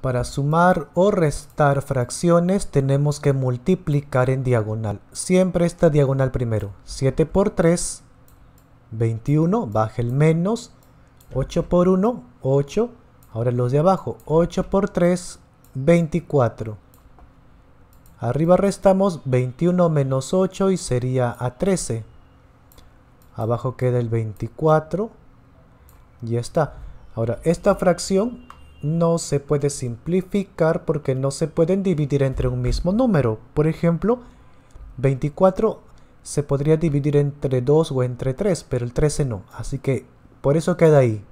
Para sumar o restar fracciones tenemos que multiplicar en diagonal. Siempre esta diagonal primero. 7 por 3, 21, baja el menos. 8 por 1, 8. Ahora los de abajo, 8 por 3, 24. Arriba restamos 21 menos 8 y sería a 13. Abajo queda el 24. Ya está. Ahora, esta fracción no se puede simplificar porque no se pueden dividir entre un mismo número. Por ejemplo, 24 se podría dividir entre 2 o entre 3, pero el 13 no. Así que por eso queda ahí.